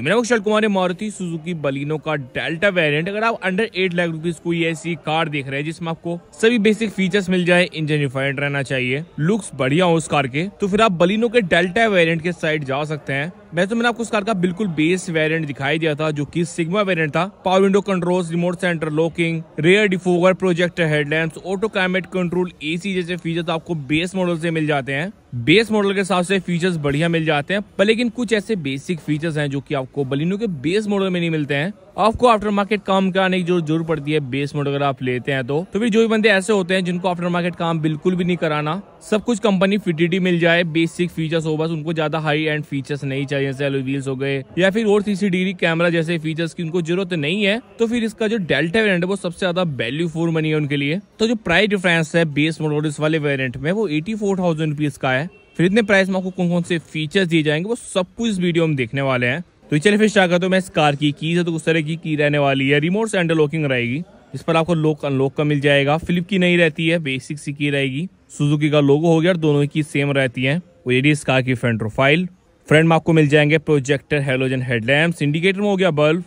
तो मेरा Kushal Kumar Maruti Suzuki Baleno का डेल्टा वेरिएंट अगर आप अंडर एट लाख रुपीज कोई ऐसी कार देख रहे हैं जिसमें आपको सभी बेसिक फीचर्स मिल जाए इंजन रिफाइंड रहना चाहिए लुक्स बढ़िया हो उस कार के तो फिर आप बलिनो के डेल्टा वेरियंट के साइड जा सकते हैं वैसे तो मैंने आपको उस कार का बिल्कुल बेस वेरिएंट दिखाई दिया था जो कि सिग्मा वेरिएंट था power window control remote centre locking rear defogger projector headlamp auto climate control AC जैसे फीचर्स तो आपको बेस मॉडल से मिल जाते हैं बेस मॉडल के हिसाब से फीचर्स बढ़िया मिल जाते हैं पर लेकिन कुछ ऐसे बेसिक फीचर्स हैं जो कि आपको बलिनो के बेस मॉडल में नहीं मिलते हैं आपको आफ्टर मार्केट काम कराने की जरूरत जरूर पड़ती है बेस मोड अगर आप लेते हैं तो, तो फिर जो भी बंदे ऐसे होते हैं जिनको आफ्टर मार्केट काम बिल्कुल भी नहीं कराना सब कुछ कंपनी फिटिटी मिल जाए बेसिक फीचर्स हो बस उनको ज्यादा हाई एंड फीचर्स नहीं चाहिए जैसे एलो व्हील्स हो गए या फिर और तीसरी डिग्री कैमरा जैसे फीचर्स की उनको जरूरत नहीं है तो फिर इसका जो डेल्टा वेरियंट है वो सबसे ज्यादा वैल्यू फोर मनी है उनके लिए तो जो प्राइस डिफरेंस है बेस मॉडल इस वाले वेरियंट में वो एटी फोर थाउजेंड रुपीज का है फिर इतने प्राइस में आपको कौन कौन से फीचर्स दिए जाएंगे वो सब कुछ इस वीडियो में देखने वाले हैं तो चलिए फिर स्टार्ट करते हो मैं इस कार की कीज है तो उस तरह की की रहने वाली है रिमोट से अंडर लॉकिंग रहेगी इस पर आपको लॉक अनलॉक का मिल जाएगा फ्लिप की नहीं रहती है बेसिक सी की रहेगी सुजुकी का लोगो हो गया और दोनों की सेम रहती है वो ये इस कार की फ्रंट प्रोफाइल फ्रंट में आपको मिल जाएंगे प्रोजेक्टर हेलोजन हेडलैम्प इंडिकेटर में हो गया बल्ब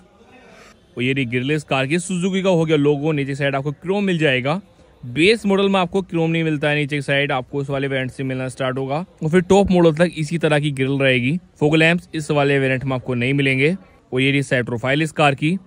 और ये गिरलेस कार की सुजुकी का हो गया लोगो नीचे साइड आपको क्रोम मिल जाएगा बेस मॉडल में आपको क्रोम नहीं मिलता है नीचे की साइड आपको इस वाले वेरिएंट से मिलना स्टार्ट होगा और फिर टॉप मॉडल तक इसी तरह की ग्रिल रहेगी फोक लैम्प्स इस वाले वेरिएंट में आपको नहीं मिलेंगे और ये रही साइड प्रोफाइल इस कार की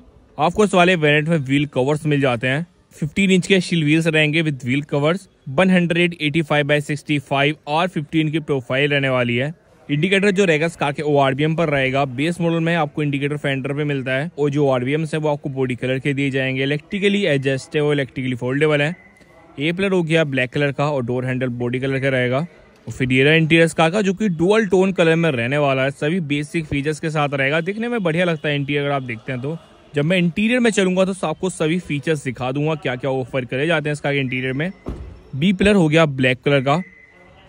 आपको इस वाले वेरिएंट में व्हील कवर्स मिल जाते हैं फिफ्टीन इंच के शील व्हील्स रहेंगे with wheel covers by by five और फिफ्टीन की प्रोफाइल रहने वाली है इंडिकेटर जो रहेगा इस कार के ओ पर रहेगा बेस मॉडल में आपको इंडिकेटर फेंडर पे मिलता है और जो ओ है वो आपको बॉडी कलर के दिए जाएंगे इलेक्ट्रिकली वो इलेक्ट्रिकली फोल्डेबल है ए प्लर हो गया ब्लैक कलर का और डोर हैंडल बॉडी कलर का रहेगा और फिडेरा इंटीरियर्स का का जो कि डुअल टोन कलर में रहने वाला है सभी बेसिक फीचर्स के साथ रहेगा देखने में बढ़िया लगता है इंटीरियर अगर आप देखते हैं तो जब मैं इंटीरियर में चलूंगा तो आपको सभी फीचर्स दिखा दूंगा क्या क्या ऑफर करे जाते हैं इस कार के इंटीरियर में बी प्लर हो गया ब्लैक कलर का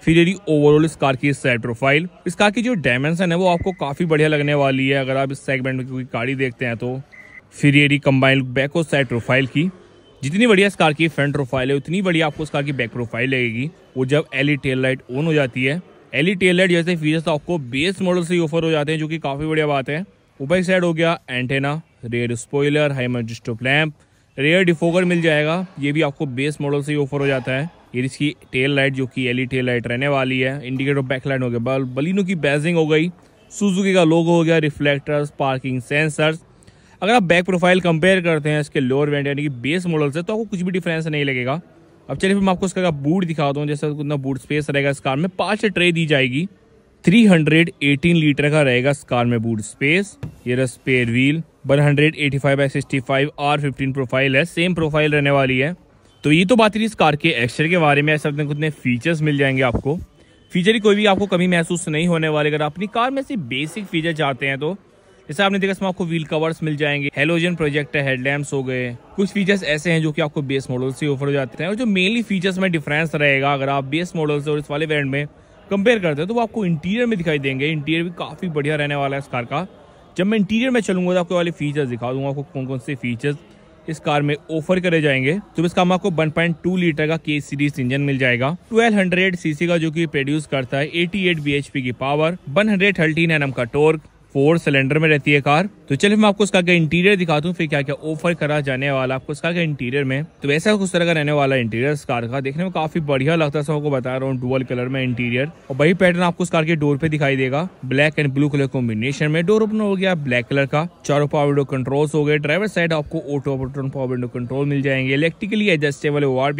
फिर यदि ओवरऑल इस कार की साइड प्रोफाइल इस कार की जो डायमेंशन है वो आपको काफ़ी बढ़िया लगने वाली है अगर आप इस सेगमेंट में कोई गाड़ी देखते हैं तो फिर यदि कंबाइंड बैक और साइड प्रोफाइल की जितनी बढ़िया इस कार की फ्रंट प्रोफाइल है उतनी बढ़िया आपको इस कार की बैक प्रोफाइल लगेगी वो जब एल टेल लाइट ऑन हो जाती है एल टेल लाइट जैसे फीचर्स तो आपको बेस मॉडल से ही ऑफर हो जाते हैं जो कि काफ़ी बढ़िया बात है ऊपर साइड हो गया एंटेना रेयर स्पॉइलर हाई मजिस्टो लैम्प रेयर डिफोगर मिल जाएगा ये भी आपको बेस मॉडल से ही ऑफर हो जाता है ये इसकी टेल लाइट जो कि एल टेल लाइट रहने वाली है इंडिकेटर बैक लाइट हो गया बल बलिनो की बैजिंग हो गई सुजुकी का लोगो हो गया रिफ्लेक्टर्स पार्किंग सेंसर्स अगर आप बैक प्रोफाइल कंपेयर करते हैं इसके लोअर वेंट यानी कि बेस मॉडल से तो आपको कुछ भी डिफरेंस नहीं लगेगा अब चलिए फिर मैं आपको इसका बूट दिखा दूँ जैसे कितना बूट स्पेस रहेगा इस कार में पाँच ट्रे दी जाएगी 318 लीटर का रहेगा इस कार में बूट स्पेस ये रहा spare wheel 185 hundred eighty five by sixty five R fifteen profile है सेम प्रोफाइल रहने वाली है तो ये तो बात रही इस कार के एक्सटर के बारे में ऐसे अपने कितने फीचर्स मिल जाएंगे आपको फीचर ही कोई भी आपको कमी महसूस नहीं होने वाले अगर अपनी कार में से बेसिक फीचर चाहते हैं तो जैसे आपने देखा इसमें आपको व्हील कवर्स मिल जाएंगे हेलोजन प्रोजेक्ट हेडलैम्प्स हो गए कुछ फीचर्स ऐसे हैं जो कि आपको बेस मॉडल से ऑफर हो जाते हैं और जो मेनली फीचर्स में डिफरेंस रहेगा अगर आप बेस मॉडल से और इस वाले ब्रांड में कंपेयर करते हैं तो वो आपको इंटीरियर में दिखाई देंगे इंटीरियर भी काफ़ी बढ़िया रहने वाला है इस कार का जब मैं इंटीरियर में चलूंगा तो आपको वाले फीचर्स दिखा दूंगा आपको कौन कौन से फीचर्स इस कार में ऑफर करे जाएंगे तो इस कार में आपको 1.2 लीटर का के सीरीज इंजन मिल जाएगा 1200 सीसी का जो कि प्रोड्यूस करता है 88 एट की पावर 113 हंड्रेड का टोर्क फोर सिलेंडर में रहती है कार तो चलिए मैं आपको उसका इंटीरियर दिखा दूँ फिर क्या क्या ऑफर करा जाने वाला आपको उसका इंटीरियर में तो वैसा कुछ तरह का रहने वाला इंटीरियर इस कार का देखने में काफी बढ़िया लगता है आपको बता रहा हूँ डुअल कलर में इंटीरियर और वही पैटर्न आपको उस कार के डोर पे दिखाई देगा black and blue colour combination में डोर ओपन हो गया ब्लैक कलर का चारों पावर विंडो कंट्रोल्स हो गए ड्राइवर साइड आपको auto button power window control मिल जाएंगे इलेक्ट्रिकली एडजस्टेबल ओ आर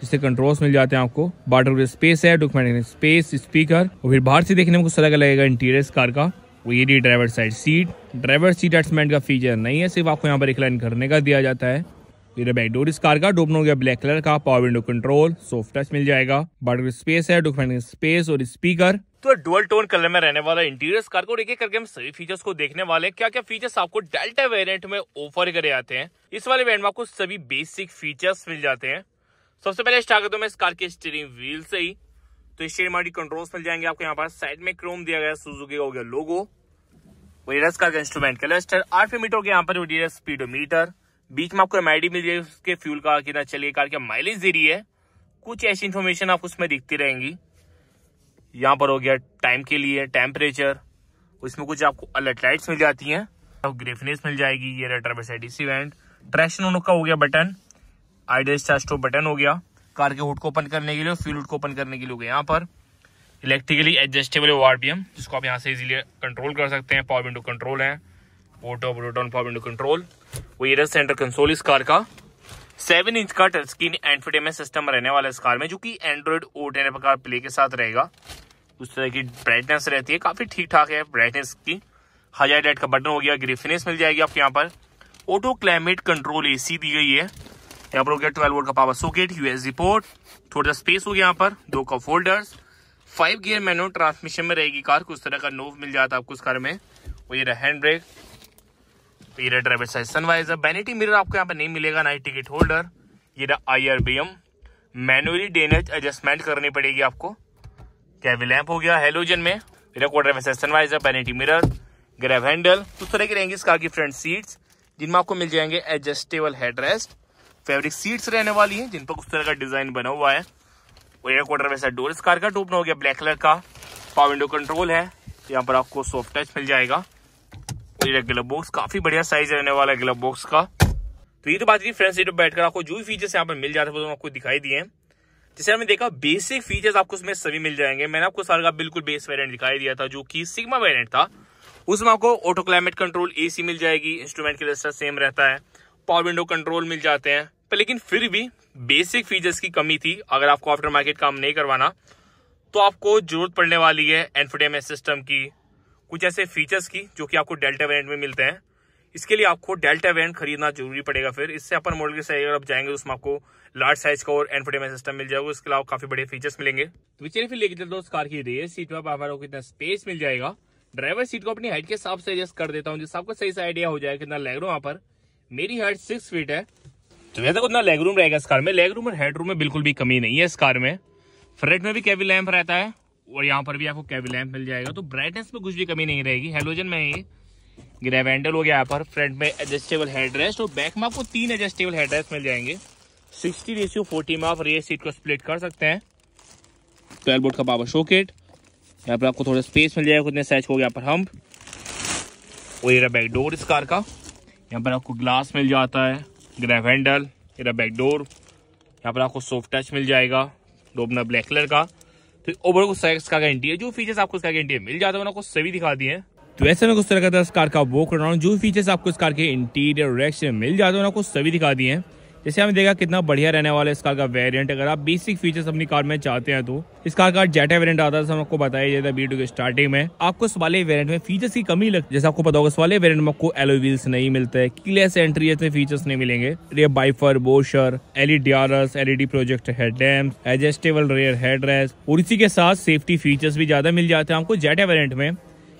जिससे कंट्रोल्स मिल जाते हैं आपको बाटर स्पेस है डॉक्यूमेंट स्पेस स्पीकर और फिर बाहर से देखने में कुछ अलग लगेगा इंटीरियर कार का वो ये the driver side seat driver seat adjustment का फीचर नहीं है सिर्फ आपको यहाँ पर रिक्लाइन करने का दिया जाता है फिर बैक डोर इस कार का डोपन हो गया ब्लैक कलर का power window control soft touch मिल जाएगा बाटर स्पेस है डॉक्यूमेंट स्पेस और स्पीकर तो डुअल टोन कलर में रहने वाला इंटीरियर कार को एक करके हम सभी फीचर्स को देखने वाले हैं क्या क्या फीचर्स आपको डेल्टा वेरिएंट में ऑफर करे जाते हैं इस वाले वेरियंट में आपको सभी बेसिक फीचर्स मिल जाते हैं सबसे पहले स्टार्ट करता हूँ इस कार के स्टीयरिंग व्हील से ही तो स्टीयरिंग कंट्रोल्स मिल जाएंगे आपको यहाँ पर साइड में क्रोम दिया गया सुजुकी का हो गया लोगो वो ये का इंस्ट्रूमेंट कैलोस्टर आठ मीटर के यहाँ पर स्पीडोमीटर बीच में आपको एम मिल जाएगी उसके फ्यूल का कितना चलिए कार के माइलेज दे रही है कुछ ऐसी इन्फॉर्मेशन आपको उसमें दिखती रहेंगी यहाँ पर हो गया टाइम के लिए टेम्परेचर उसमें कुछ आपको अलर्ट लाइट्स मिल जाती हैं आपको ग्रेफनेस मिल जाएगी ये रेट्राबेसाइड इवेंट ट्रैक्शन उन का हो गया बटन आइडल स्टार्ट बटन हो गया कार के हुड को ओपन करने के लिए फ्यूल हुड को ओपन करने के लिए हो गया यहाँ पर इलेक्ट्रिकली एडजस्टेबल वारबीएम जिसको आप यहाँ से इजीली कंट्रोल कर सकते हैं पावर विंडो कंट्रोल है auto on power window control वो ये सेंटर कंसोल इस कार का सेवन इंच का टच स्क्रीन एंटरटेनमेंट सिस्टम रहने वाला इस कार में जो कि एंड्रॉइड ओ टेन प्रकार प्ले के साथ रहेगा उस तरह की ब्राइटनेस रहती है काफ़ी ठीक ठाक है ब्राइटनेस की हजार लाइट का बटन हो गया ग्रीफिनेस मिल जाएगी आपके यहाँ पर ऑटो क्लाइमेट कंट्रोल एसी दी गई है यहाँ पर हो गया ट्वेल्व वोल्ट का पावर सॉकेट यूएसडी पोर्ट थोड़ा सा स्पेस हो गया यहाँ पर दो का folders five gear manual transmission में रहेगी कार कुछ तरह का नोव मिल जाता है आपको उस कार में और ये रहा हैंड ब्रेक ये रहा driver side sun visor vanity mirror आपको यहाँ पर नहीं मिलेगा ना टिकट होल्डर ये रहा I R V M manually डेनेज एडजस्टमेंट करनी पड़ेगी आपको कैबिल लैंप हो गया हेलोजन में sun visor vanity mirror grab handle उस तरह की रहेंगी इस कार की फ्रंट सीट्स जिनमें आपको मिल जाएंगे adjustable headrest rest fabric seats रहने वाली है जिन पर उस तरह का डिजाइन बना हुआ है और एयर क्वार्टर में डोर इस कार का टू हो गया ब्लैक कलर का पावर विंडो कंट्रोल है यहाँ पर आपको सॉफ्ट टच मिल जाएगा ये ग्लब बॉक्स काफी बढ़िया साइज रहने वाला है ग्लब बॉक्स का तो ये तो बात की फ्रेंड सीट पर बैठकर आपको जो भी फीचर्स यहाँ पर मिल जाते हैं वो तो आपको दिखाई दिए जैसे हमने देखा बेसिक फीचर्स आपको उसमें सभी मिल जाएंगे मैंने आपको सारा का बिल्कुल बेस वेरिएंट दिखाई दिया था जो कि सिग्मा वेरिएंट था उसमें आपको ऑटो क्लाइमेट कंट्रोल एसी मिल जाएगी इंस्ट्रूमेंट के सेम रहता है पावर विंडो कंट्रोल मिल जाते हैं पर लेकिन फिर भी बेसिक फीचर्स की कमी थी अगर आपको आफ्टर मार्केट काम नहीं करवाना तो आपको जरूरत पड़ने वाली है एनफोटेमेंट सिस्टम की कुछ ऐसे फीचर्स की जो कि आपको डेल्टा वेरिएंट में मिलते हैं इसके लिए आपको डेल्टा वेरिएंट खरीदना जरूरी पड़ेगा फिर इससे अपन मॉडल के साइड अगर आप जाएंगे तो उसमें आपको लार्ज साइज का और एनफोटेमेंट सिस्टम मिल जाएगा उसके अलावा काफी बड़े फीचर्स मिलेंगे तो फिर लेके चलते कार की रेयर सीट पर आप कितना स्पेस मिल जाएगा ड्राइवर सीट को अपनी हाइट के हिसाब से एडजस्ट कर देता हूँ जिससे आपको सही से आइडिया हो जाएगा कितना लेग रहा हूँ यहाँ पर मेरी हाइट सिक्स फीट है तो वैसे तो उतना लेग रूम रहेगा इस कार में लेग रूम और हेड रूम में बिल्कुल भी कमी नहीं है इस कार में फ्रंट में भी कैबिन लैंप रहता है और यहाँ पर भी आपको कैबिन लैंप मिल जाएगा तो ब्राइटनेस में कुछ भी कमी नहीं रहेगी हेलोजन में ये ग्रैब हैंडल हो गया यहाँ पर फ्रंट में एडजस्टेबल हेड रेस्ट और बैक में आपको तीन एडजस्टेबल हेड रेस्ट मिल जाएंगे सिक्सटी रेशियो फोर्टी में आप रेयर सीट को स्प्लिट कर सकते हैं ट्वेल्व बोर्ड का पावर शोकेट यहाँ पर आपको थोड़ा स्पेस मिल जाएगा उतने साइज को यहाँ पर हम्प और ये बैक डोर इस कार का यहाँ पर आपको ग्लास मिल जाता है ग्रैप हैंडल इधर बैक डोर यहाँ पर आपको सॉफ्ट टच मिल जाएगा डोबना ब्लैक कलर का तो ओवर को साइक्स का गारंटी है जो फीचर्स आपको इसका गारंटी है मिल जाता है आपको सभी दिखा दिए तो ऐसे में कुछ तरह का दस इस कार का वो कर रहा हूँ जो फीचर्स आपको इस कार के इंटीरियर रेक्स में मिल जाते हैं आपको सभी दिखा दिए हैं जैसे हमें देखा कितना बढ़िया रहने वाला है इस कार का वेरिएंट अगर आप बेसिक फीचर्स अपनी कार में चाहते हैं तो इस कार का जेटा वेरिएंट आता है आपको बताया जाता है वीडियो के स्टार्टिंग में आपको इस वाले वेरिएंट में फीचर्स की कमी लगती है जैसे आपको पता होगा इस वाले वेरिएंट में आपको एलो व्हील्स नहीं मिलते हैं क्लियर एंट्री जैसे फीचर्स नहीं मिलेंगे rear wiper washer LED R S LED projector headlamp adjustable rear head और इसी के साथ सेफ्टी फीचर्स भी ज्यादा मिल जाते हैं आपको जेटा वेरियंट में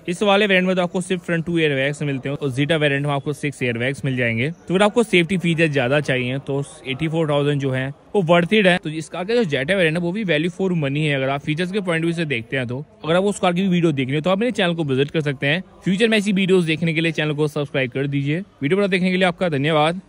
इस वाले वेरिएंट में तो आपको सिर्फ फ्रंट टू एयर बैग्स मिलते हैं और जीटा वेरिएंट में आपको सिक्स एयर बैग्स मिल जाएंगे तो अगर आपको सेफ्टी फीचर ज्यादा चाहिए तो एटी फोर थाउजेंड जो है वो वर्थ है तो इस कार का जो जेटा वेरिएंट है वो भी वैल्यू फॉर मनी है अगर आप फीचर्स के पॉइंट व्यू से देखते हैं तो अगर आप उस कार की वीडियो देखनी हो तो आप मेरे चैनल को विजिट कर सकते हैं फ्यूचर में ऐसी वीडियो देखने के लिए चैनल को सब्सक्राइब कर दीजिए वीडियो पर देखने के लिए आपका धन्यवाद